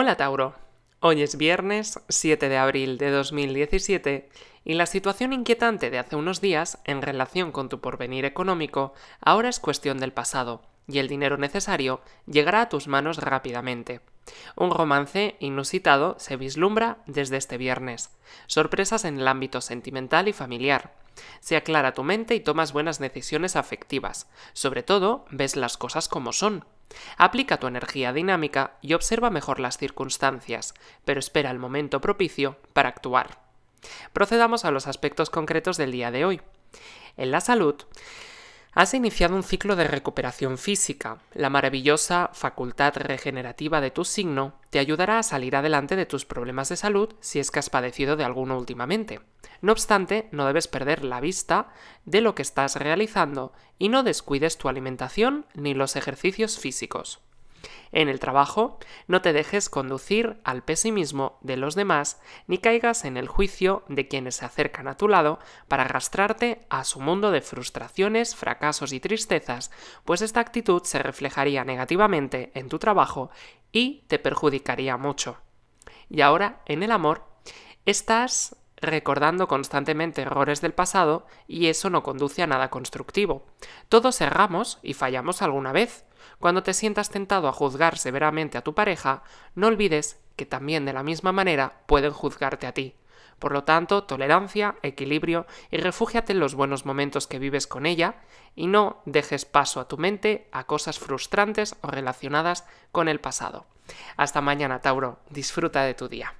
Hola Tauro, hoy es viernes 7 de abril de 2017 y la situación inquietante de hace unos días en relación con tu porvenir económico ahora es cuestión del pasado y el dinero necesario llegará a tus manos rápidamente. Un romance inusitado se vislumbra desde este viernes. Sorpresas en el ámbito sentimental y familiar. Se aclara tu mente y tomas buenas decisiones afectivas. Sobre todo, ves las cosas como son Aplica tu energía dinámica y observa mejor las circunstancias, pero espera el momento propicio para actuar. Procedamos a los aspectos concretos del día de hoy. En la salud, Has iniciado un ciclo de recuperación física. La maravillosa facultad regenerativa de tu signo te ayudará a salir adelante de tus problemas de salud si es que has padecido de alguno últimamente. No obstante, no debes perder la vista de lo que estás realizando y no descuides tu alimentación ni los ejercicios físicos. En el trabajo, no te dejes conducir al pesimismo de los demás ni caigas en el juicio de quienes se acercan a tu lado para arrastrarte a su mundo de frustraciones, fracasos y tristezas, pues esta actitud se reflejaría negativamente en tu trabajo y te perjudicaría mucho. Y ahora, en el amor, estás recordando constantemente errores del pasado y eso no conduce a nada constructivo. Todos erramos y fallamos alguna vez, cuando te sientas tentado a juzgar severamente a tu pareja, no olvides que también de la misma manera pueden juzgarte a ti. Por lo tanto, tolerancia, equilibrio y refúgiate en los buenos momentos que vives con ella y no dejes paso a tu mente a cosas frustrantes o relacionadas con el pasado. Hasta mañana, Tauro. Disfruta de tu día.